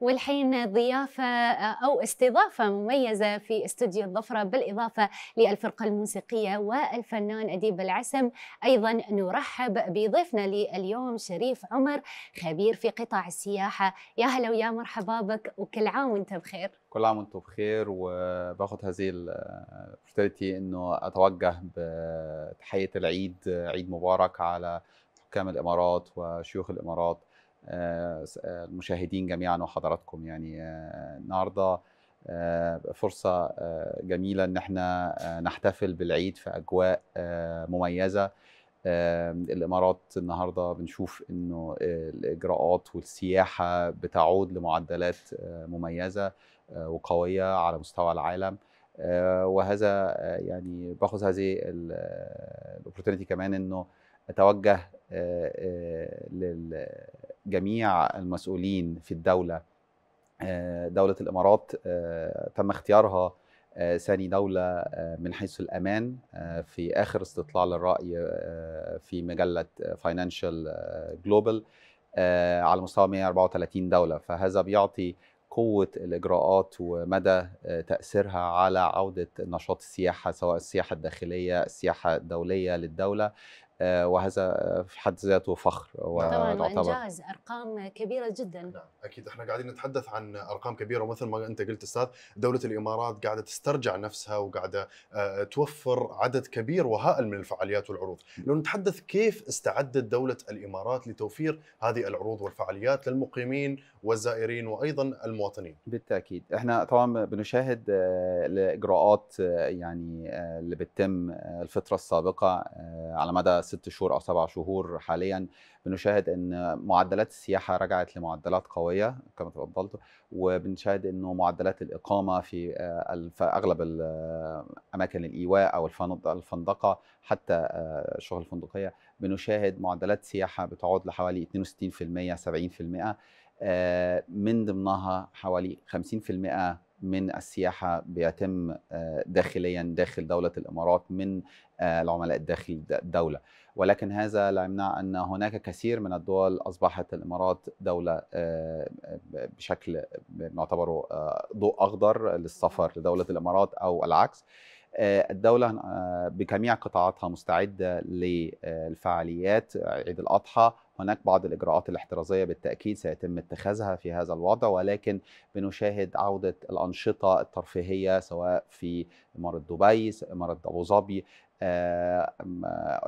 والحين ضيافة آه، أو استضافة مميزة في استوديو الظفرة بالإضافة للفرقة الموسيقية والفنان أديب العسم أيضا نرحب بضيفنا لليوم شريف عمر خبير في قطاع السياحة يا هلا ويا مرحبا بك وكل عام وانت بخير كل عام وانتم بخير وباخذ هذه الاوبورتيونيتي انه اتوجه بتحيه العيد عيد مبارك على حكام الامارات وشيوخ الامارات آه، آه، المشاهدين جميعا وحضراتكم يعني آه، النهارده فرصة جميلة إن احنا نحتفل بالعيد في أجواء مميزة الإمارات النهاردة بنشوف إنه الإجراءات والسياحة بتعود لمعدلات مميزة وقوية على مستوى العالم وهذا يعني باخذ هذه الاوبرتونيتي كمان إنه اتوجه آه، آه، لجميع المسؤولين في الدوله آه، دوله الامارات تم اختيارها ثاني دولة من حيث الأمان في آخر استطلاع للرأي في مجلة فاينانشال جلوبال على مستوى 134 دولة فهذا بيعطي قوة الإجراءات ومدى تأثيرها على عودة نشاط السياحة سواء السياحة الداخلية السياحة الدولية للدولة آه، وهذا في حد ذاته فخر طبعا انجاز ارقام كبيره جدا نعم اكيد احنا قاعدين نتحدث عن ارقام كبيره ومثل ما انت قلت استاذ دوله الامارات قاعده تسترجع نفسها وقاعده آه، توفر عدد كبير وهائل من الفعاليات والعروض لو نتحدث كيف استعدت دوله الامارات لتوفير هذه العروض والفعاليات للمقيمين والزائرين وايضا المواطنين بالتاكيد احنا طبعا بنشاهد الاجراءات آه، يعني اللي بتتم الفتره السابقه على مدى ست شهور او سبع شهور حاليا بنشاهد ان معدلات السياحه رجعت لمعدلات قويه كما تفضلت وبنشاهد انه معدلات الاقامه في آه، اغلب آه، اماكن الايواء او الفندقه حتى آه، الشغل الفندقيه بنشاهد معدلات سياحه بتعود لحوالي 62% 70% من ضمنها حوالي 50% من السياحة بيتم داخليا داخل دولة الإمارات من العملاء داخل الدولة ولكن هذا لا يمنع أن هناك كثير من الدول أصبحت الإمارات دولة آه، آه، بشكل نعتبره آه، ضوء أخضر للسفر لدولة الإمارات أو العكس الدولة بجميع قطاعاتها مستعدة للفعاليات عيد الأضحى هناك بعض الإجراءات الاحترازية بالتأكيد سيتم اتخاذها في هذا الوضع ولكن بنشاهد عودة الأنشطة الترفيهية سواء في إمارة دبي إمارة أبو ظبي آه،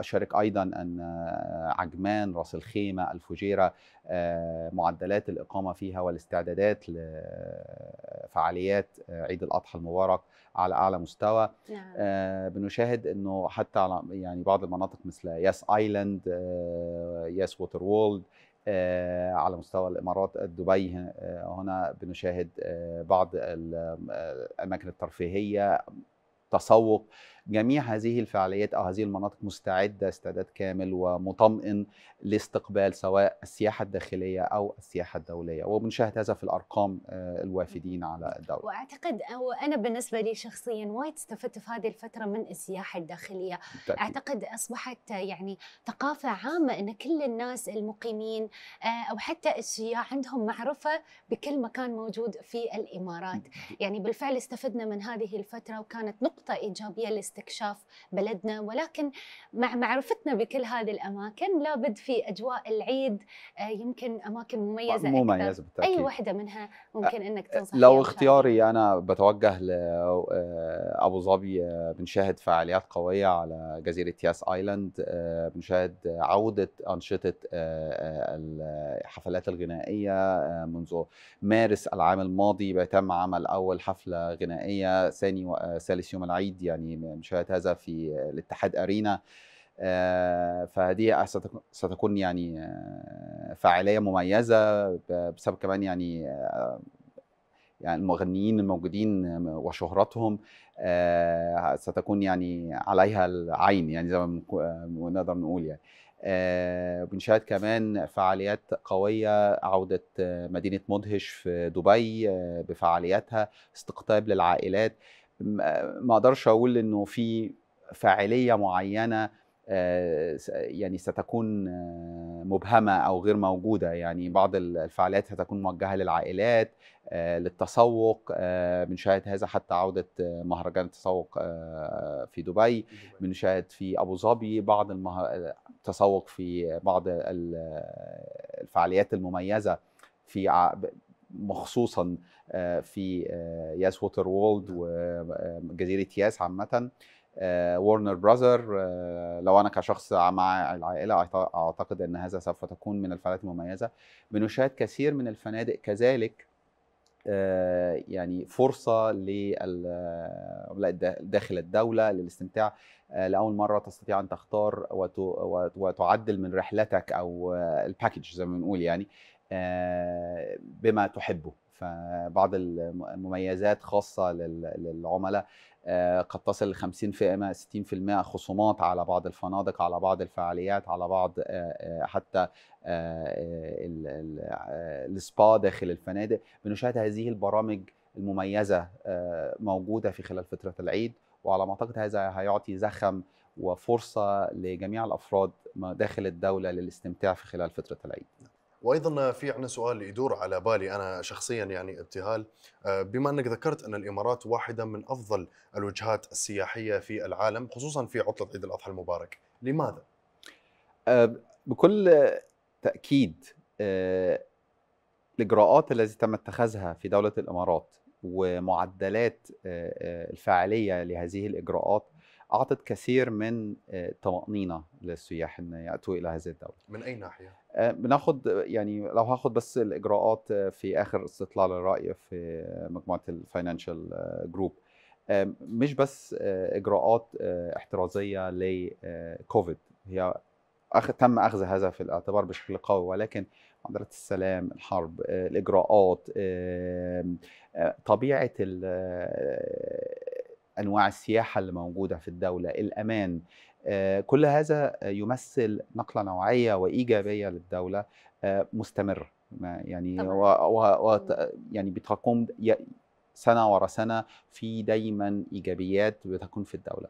أشارك أيضا أن آه، عجمان راس الخيمة الفجيرة آه، معدلات الإقامة فيها والاستعدادات لفعاليات عيد الأضحى المبارك على أعلى مستوى نعم. بنشاهد أنه حتى على يعني بعض المناطق مثل ياس آيلاند ياس ووتر وولد على مستوى الامارات دبي هنا بنشاهد بعض الاماكن الترفيهيه تسوق جميع هذه الفعاليات او هذه المناطق مستعده استعداد كامل ومطمئن لاستقبال سواء السياحه الداخليه او السياحه الدوليه وبنشاهد هذا في الارقام آه، الوافدين على الدوله. واعتقد أو انا بالنسبه لي شخصيا وايد استفدت في هذه الفتره من السياحه الداخليه، بالتأكيد. اعتقد اصبحت آه، يعني ثقافه عامه ان كل الناس المقيمين آه، او حتى السياح عندهم معرفه بكل مكان موجود في الامارات، يعني بالفعل استفدنا من هذه الفتره وكانت نقطه نقطة إيجابية لاستكشاف بلدنا ولكن مع معرفتنا بكل هذه الأماكن لابد في أجواء العيد آه، يمكن أماكن مميزة مميزة بالتأكيد أي واحدة منها ممكن أنك تنصح لو اختياري أنا بتوجه لأبو آه، ظبي آه، بنشاهد فعاليات قوية على جزيرة ياس آيلاند بنشاهد عودة أنشطة الحفلات الغنائية منذ مارس العام الماضي بيتم عمل أول حفلة غنائية ثاني ثالث يوم العيد يعني مشاهده هذا في الاتحاد ارينا آه، فهذه ستكون يعني آه، فعاليه مميزه بسبب كمان يعني آه، يعني المغنيين الموجودين وشهرتهم ستكون يعني عليها العين يعني زي ما نقدر نقول يعني بنشاهد كمان فعاليات قوية عودة مدينة مدهش في دبي بفعالياتها استقطاب للعائلات ما اقدرش اقول انه في فاعليه معينه آه، يعني ستكون آه، مبهمه او غير موجوده يعني بعض الفعاليات هتكون موجهه للعائلات آه، للتسوق بنشاهد هذا حتى عوده مهرجان التسوق في دبي بنشاهد في ابو ظبي بعض التسوق في بعض الفعاليات المميزه في مخصوصا آه، في آه، ياس ووتر وولد نعم. وجزيره ياس عامه آه، وورنر براذر لو انا كشخص مع العائله اعتقد ان هذا سوف تكون من الفعاليات المميزه بنشاهد كثير من الفنادق كذلك يعني فرصه داخل الدوله للاستمتاع لاول مره تستطيع ان تختار وتعدل من رحلتك او الباكج زي ما بنقول يعني آه، بما تحبه فبعض المميزات خاصة للعملاء آه، قد تصل ل 50% 60% خصومات على بعض الفنادق على بعض الفعاليات على بعض آه، حتى السبا داخل الفنادق بنشاهد هذه البرامج المميزة موجودة في خلال فترة العيد وعلى ما أعتقد هذا هيعطي زخم وفرصة لجميع الأفراد داخل الدولة للاستمتاع في خلال فترة العيد وايضا في عندنا سؤال يدور على بالي انا شخصيا يعني ابتهال آه، بما انك ذكرت ان الامارات واحده من افضل الوجهات السياحيه في العالم خصوصا في عطله عيد الاضحى المبارك، لماذا؟ آه، بكل تاكيد آه، الاجراءات التي تم اتخاذها في دوله الامارات ومعدلات الفاعليه لهذه الاجراءات اعطت كثير من الطمانينه آه، للسياح ان ياتوا الى هذه الدوله. من اي ناحيه؟ آه، بناخد يعني لو هاخد بس الاجراءات آه، في اخر استطلاع للراي في مجموعه الفاينانشال جروب مش بس اجراءات احترازيه لكوفيد هي تم اخذ هذا في الاعتبار بشكل قوي ولكن مبادرة السلام الحرب الإجراءات طبيعة انواع السياحه اللي موجوده في الدوله الامان آه، كل هذا يمثل نقله نوعيه وايجابيه للدوله آه، مستمر يعني و, و, و إمم. يعني بتقوم سنه ورا سنه في دايما ايجابيات بتكون في الدوله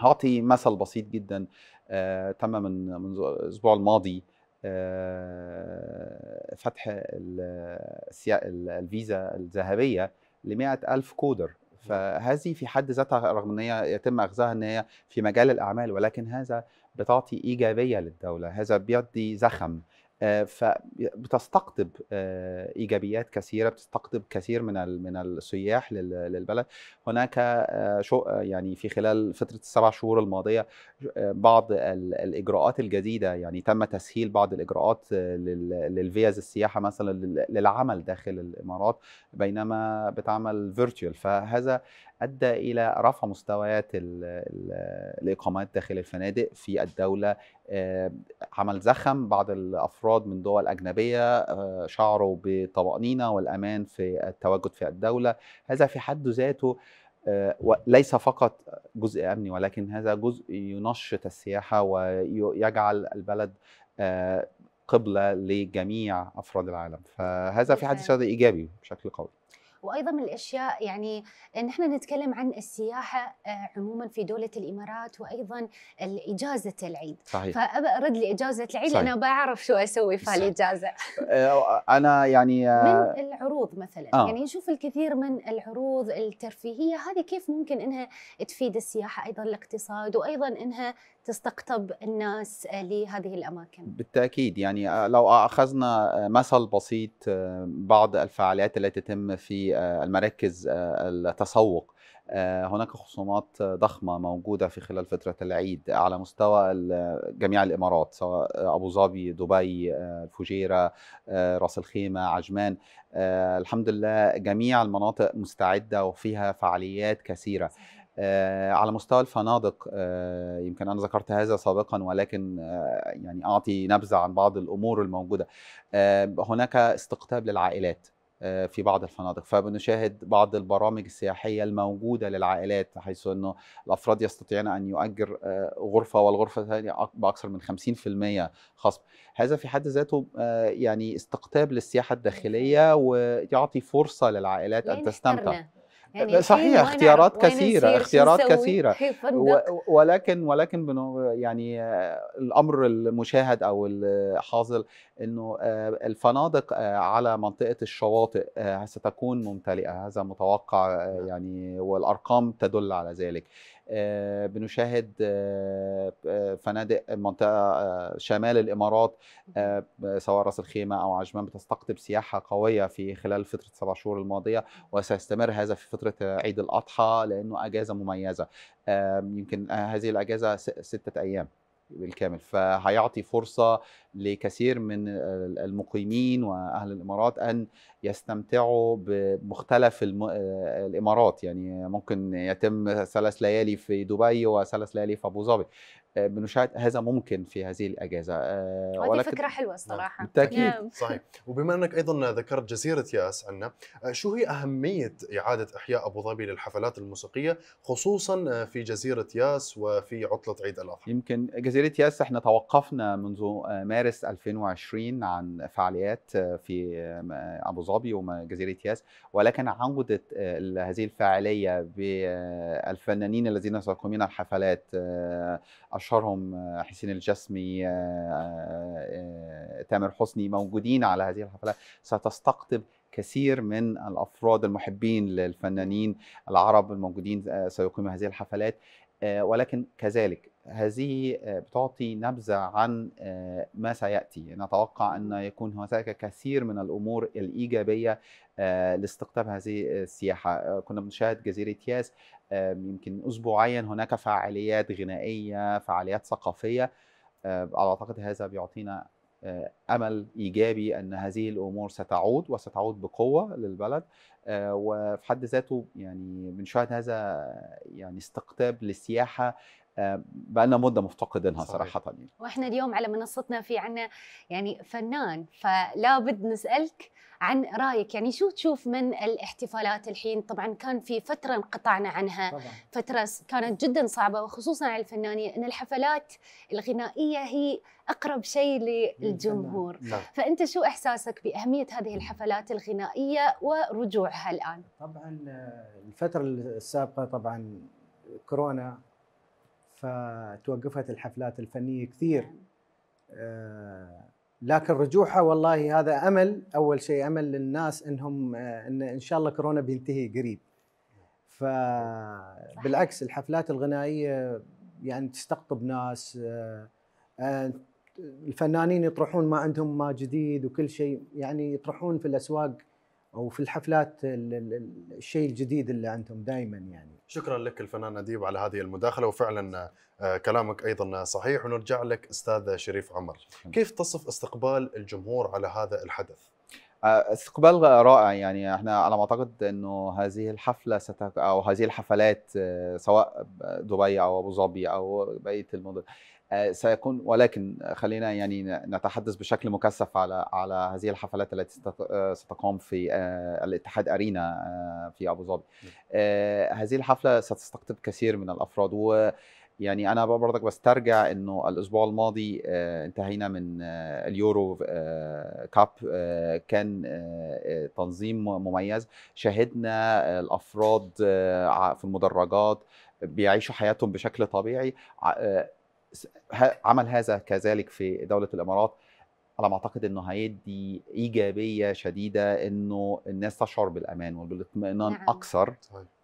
هعطي مثل بسيط جدا آه، تم من منذ الاسبوع الماضي فتح الفيزا الذهبيه ل ألف كودر إمم. فهذه في حد ذاتها رغم ان هي يتم اخذها ان هي في مجال الاعمال ولكن هذا بتعطي ايجابيه للدوله هذا بيدي زخم آه، فبتستقطب آه، ايجابيات كثيره بتستقطب كثير من من السياح للبلد هناك آه، يعني في خلال فتره السبع شهور الماضيه بعض الاجراءات الجديده يعني تم تسهيل بعض الاجراءات للفيز السياحه مثلا للعمل داخل الامارات بينما بتعمل فيرتشوال فهذا ادى الى رفع مستويات الاقامات داخل الفنادق في الدوله آه، عمل زخم بعض الافراد من دول اجنبيه آه، شعروا بالطمانينه والامان في التواجد في الدوله هذا في حد ذاته آه، ليس فقط جزء امني ولكن هذا جزء ينشط السياحه ويجعل البلد قبله لجميع افراد العالم فهذا في حد ذاته ايجابي بشكل قوي وايضا من الاشياء يعني نحن نتكلم عن السياحه آه، عموما في دوله الامارات وايضا اجازه العيد صحيح فابى ارد لاجازه العيد صحيح. انا بعرف شو اسوي في هالاجازه آه، انا يعني آه، من العروض مثلا آه. يعني نشوف الكثير من العروض الترفيهيه هذه كيف ممكن انها تفيد السياحه ايضا الاقتصاد وايضا انها تستقطب الناس لهذه الاماكن بالتاكيد يعني لو اخذنا مثل بسيط بعض الفعاليات التي تتم في آه، المراكز آه، التسوق آه، هناك خصومات ضخمة موجودة في خلال فترة العيد على مستوى جميع الإمارات سواء أبو ظبي دبي الفجيرة راس الخيمة عجمان الحمد لله جميع المناطق مستعدة وفيها فعاليات كثيرة على مستوى الفنادق يمكن انا ذكرت هذا سابقا ولكن يعني اعطي نبذه عن بعض الامور الموجوده هناك استقطاب للعائلات آه، في بعض الفنادق فبنشاهد بعض البرامج السياحية الموجودة للعائلات حيث أنه الأفراد يستطيعون أن يؤجر آه، غرفة والغرفة الثانية بأكثر من 50% خصم هذا في حد ذاته آه، يعني استقطاب للسياحة الداخلية ويعطي فرصة للعائلات أن تستمتع يعني صحيح اختيارات كثيره اختيارات كثيره إيه، ولكن ولكن يعني آه، الامر المشاهد او الحاصل انه آه، الفنادق آه، على منطقه الشواطئ ستكون ممتلئه هذا متوقع نعم. يعني والارقام تدل على ذلك آه، بنشاهد آه، آه، فنادق منطقه شمال الامارات سواء راس الخيمه او عجمان بتستقطب سياحه قويه في خلال فتره سبع شهور الماضيه وسيستمر هذا في فتره عيد الاضحى لانه اجازه مميزه يمكن هذه الاجازه سته ايام بالكامل فهيعطي فرصه لكثير من المقيمين واهل الامارات ان يستمتعوا بمختلف الامارات يعني ممكن يتم ثلاث ليالي في دبي وثلاث ليالي في ابو ظبي بنشاهد هذا ممكن في هذه الاجازه آه، هذه ولكن... فكره حلوه الصراحه نعم، بالتاكيد نعم. صحيح وبما انك ايضا ذكرت جزيره ياس عنا آه، شو هي اهميه اعاده احياء ابو ظبي للحفلات الموسيقيه خصوصا في جزيره ياس وفي عطله عيد الاضحى يمكن جزيره ياس احنا توقفنا منذ آه، مارس مارس 2020 عن فعاليات في ابو ظبي وجزيره ياس ولكن عوده آه، هذه الفاعليه بالفنانين آه، الذين سيقومون الحفلات آه، اشهرهم حسين الجسمي تامر حسني موجودين على هذه الحفلات ستستقطب كثير من الافراد المحبين للفنانين العرب الموجودين سيقيموا هذه الحفلات ولكن كذلك هذه آه، بتعطي نبذة عن آه، ما سيأتي نتوقع أن يكون هناك كثير من الأمور الإيجابية آه، لاستقطاب هذه السياحة كنا بنشاهد جزيرة ياس يمكن أسبوعيا هناك فعاليات غنائية فعاليات ثقافية على أعتقد هذا بيعطينا امل ايجابي ان هذه الامور ستعود وستعود بقوه للبلد وفي حد ذاته يعني بنشاهد هذا يعني استقطاب للسياحه بقى آه، لنا مده مفتقدينها صراحه يعني. واحنا اليوم على منصتنا في عنا يعني فنان فلا بد نسالك عن رايك يعني شو تشوف من الاحتفالات الحين طبعا كان في فتره انقطعنا عنها طبعا. فتره كانت جدا صعبه وخصوصا على الفنانين ان الحفلات الغنائيه هي اقرب شيء للجمهور نعم. نعم. فانت شو احساسك باهميه هذه الحفلات الغنائيه ورجوعها الان طبعا آه، الفتره السابقه طبعا كورونا فتوقفت الحفلات الفنيه كثير نعم. آه، لكن رجوعها والله هذا امل اول شيء امل للناس انهم آه، ان ان شاء الله كورونا بينتهي قريب فبالعكس الحفلات الغنائيه يعني تستقطب ناس آه، الفنانين يطرحون ما عندهم ما جديد وكل شيء يعني يطرحون في الاسواق او في الحفلات الشيء الجديد اللي عندهم دائما يعني شكرا لك الفنان اديب على هذه المداخله وفعلا آه، كلامك ايضا صحيح ونرجع لك استاذ شريف عمر كيف تصف استقبال الجمهور على هذا الحدث آه، استقبال رائع يعني احنا على ما اعتقد انه هذه الحفله ستك او هذه الحفلات آه، سواء دبي او ابو ظبي او بقيه المدن آه، سيكون ولكن خلينا يعني نتحدث بشكل مكثف على على هذه الحفلات التي آه، ستقام في آه، الاتحاد ارينا في ابو ظبي. نعم. هذه الحفله ستستقطب كثير من الافراد و يعني انا برضك بسترجع انه الاسبوع الماضي انتهينا من اليورو كاب كان تنظيم مميز شاهدنا الافراد في المدرجات بيعيشوا حياتهم بشكل طبيعي عمل هذا كذلك في دوله الامارات على ما اعتقد انه هيدي ايجابيه شديده انه الناس تشعر بالامان وبالاطمئنان نعم. اكثر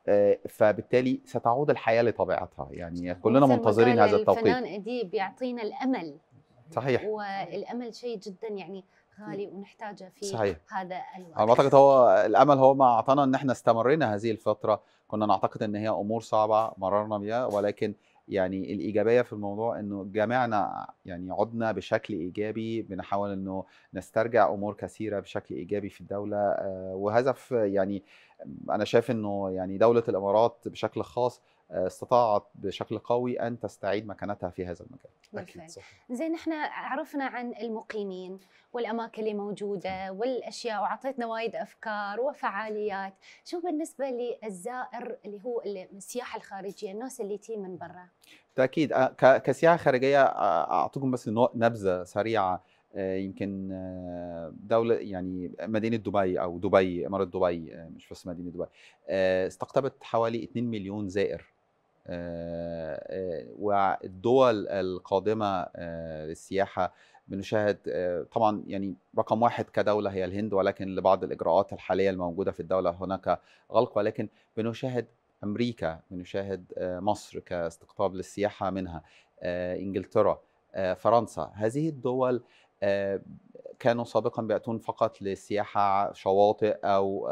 آه، فبالتالي ستعود الحياه لطبيعتها يعني كلنا منتظرين هذا التوقيت الفنان اديب بيعطينا الامل صحيح والامل شيء جدا يعني غالي ونحتاجه في صحيح. هذا الوقت انا اعتقد هو الامل هو ما اعطانا ان احنا استمرينا هذه الفتره كنا نعتقد ان هي امور صعبه مررنا بها ولكن يعني الايجابيه في الموضوع انه جميعنا يعني عدنا بشكل ايجابي بنحاول انه نسترجع امور كثيره بشكل ايجابي في الدوله آه، وهدف يعني انا شايف انه يعني دوله الامارات بشكل خاص استطاعت بشكل قوي ان تستعيد مكانتها في هذا المجال. اكيد صحيح. زين احنا عرفنا عن المقيمين والاماكن اللي موجوده والاشياء وعطيتنا وايد افكار وفعاليات، شو بالنسبه للزائر اللي هو السياحه الخارجيه، الناس اللي تي من برا؟ بالتاكيد كسياحه خارجيه اعطيكم بس نبذه سريعه يمكن دولة يعني مدينة دبي أو دبي إمارة دبي مش بس مدينة دبي استقطبت حوالي 2 مليون زائر آه، آه، والدول القادمة آه، للسياحة بنشاهد طبعا يعني رقم واحد كدولة هي الهند ولكن لبعض الإجراءات الحالية الموجودة في الدولة هناك غلق ولكن بنشاهد أمريكا بنشاهد مصر كاستقطاب للسياحة منها إنجلترا فرنسا هذه الدول كانوا سابقا بيأتون فقط للسياحة شواطئ أو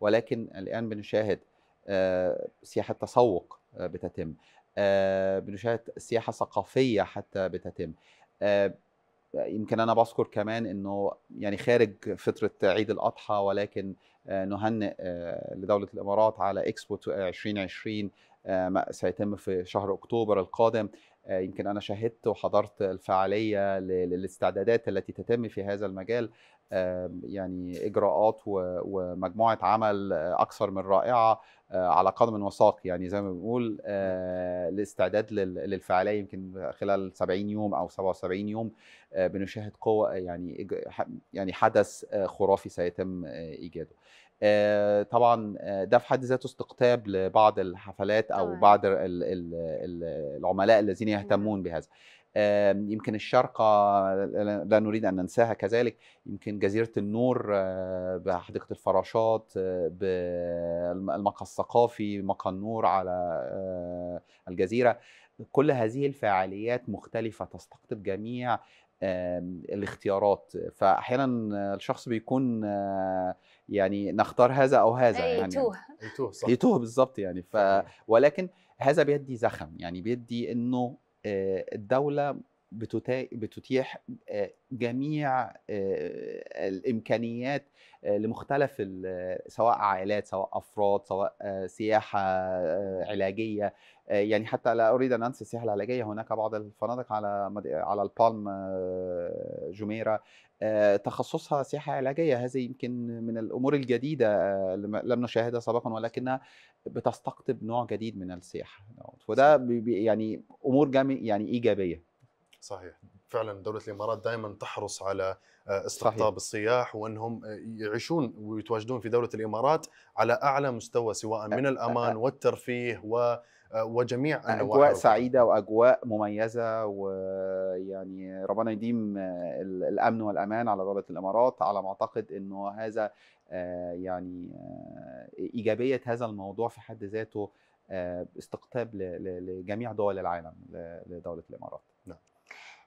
ولكن الآن بنشاهد آه، سياحه تسوق آه، بتتم آه، بنشاهد سياحه ثقافيه حتى بتتم يمكن انا بذكر كمان انه يعني خارج فتره عيد الاضحى ولكن نهنئ لدوله الامارات على اكسبو 2020 سيتم في شهر اكتوبر القادم آه، يمكن انا شاهدت وحضرت الفعاليه للاستعدادات التي تتم في هذا المجال يعني اجراءات ومجموعه عمل اكثر من رائعه آه، على قدم وساق يعني زي ما بنقول الاستعداد آه، للفعاليه يمكن خلال 70 يوم او 77 يوم بنشاهد قوه يعني يعني حدث خرافي سيتم ايجاده آه، طبعا آه، ده في حد ذاته استقطاب لبعض الحفلات او طبعا. بعض العملاء الذين يهتمون بهذا يمكن الشرقة لا نريد أن ننساها كذلك يمكن جزيرة النور آه، بحديقة الفراشات بالمقهى الثقافي مقهى النور على الجزيرة كل هذه الفعاليات مختلفة تستقطب جميع الاختيارات فاحيانا الشخص بيكون آه، يعني نختار هذا او هذا إيه، يعني يتوه يتوه صح يتوه بالظبط يعني ف ولكن هذا بيدي زخم يعني بيدي انه آه، الدوله بتتيح آه، جميع الامكانيات لمختلف سواء عائلات سواء افراد سواء سياحه علاجيه آه، يعني حتى لا اريد ان انسى السياحه العلاجيه هناك بعض الفنادق على مد... على البالم آه، جميره آه، تخصصها سياحه علاجيه هذه يمكن من الامور الجديده لم نشاهدها سابقا ولكنها بتستقطب نوع جديد من السياحه وده يعني امور جامي يعني ايجابيه صحيح فعلا دوله الامارات دائما تحرص على آه، استقطاب السياح وانهم آه، يعيشون ويتواجدون في دوله الامارات على اعلى مستوى سواء من الامان والترفيه و آه، وجميع انواع اجواء سعيده واجواء مميزه ويعني ربنا يديم الامن والامان على دوله الامارات على ما اعتقد انه هذا يعني ايجابيه هذا الموضوع في حد ذاته استقطاب لجميع دول العالم لدوله الامارات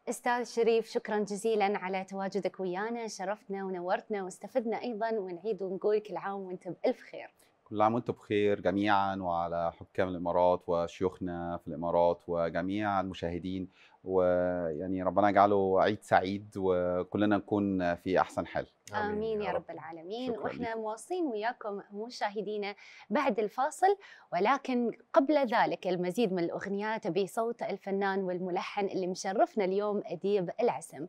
استاذ شريف شكرا جزيلا على تواجدك ويانا شرفتنا ونورتنا واستفدنا ايضا ونعيد ونقول كل عام وانت بالف خير كل عام وانتم بخير جميعا وعلى حكام الامارات وشيوخنا في الامارات وجميع المشاهدين ويعني ربنا يجعله عيد سعيد وكلنا نكون في احسن حال امين يا رب العالمين واحنا مواصلين وياكم مشاهدينا بعد الفاصل ولكن قبل ذلك المزيد من الاغنيات بصوت الفنان والملحن اللي مشرفنا اليوم اديب العسم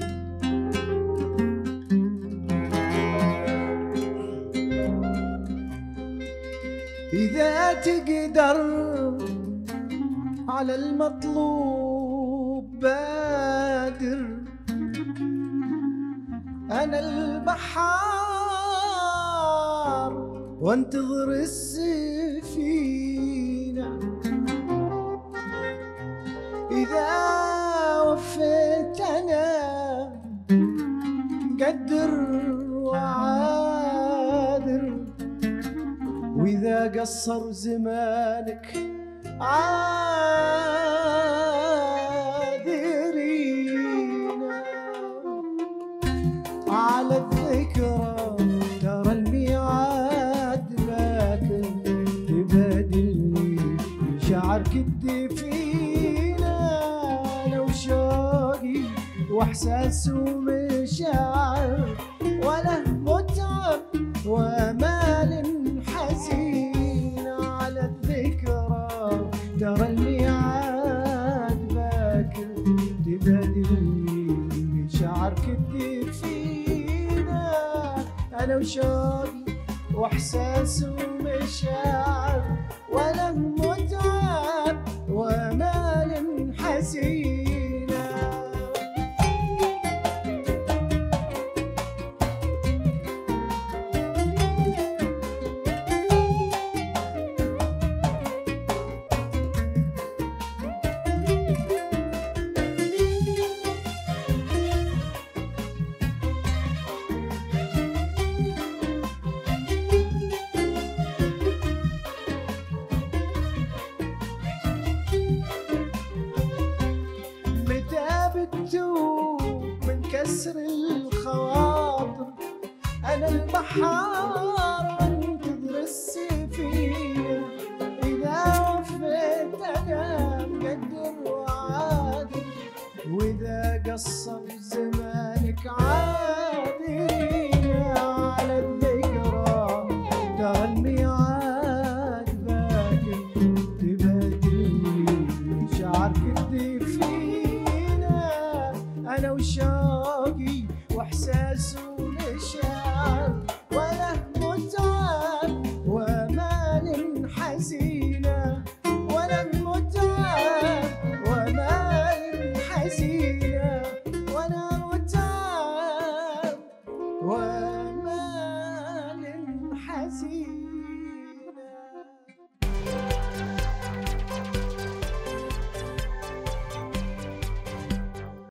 thank you إذا تقدر على المطلوب بادر أنا البحار وانتظر السفينة إذا وفيت أنا قدر إذا قصر زمانك عاذرينا على الذكرى ترى الميعاد لكن تبادلني شعرك الدفينة لو شوقي وإحساس ومشاعر وبشوقي واحساس ومشاعر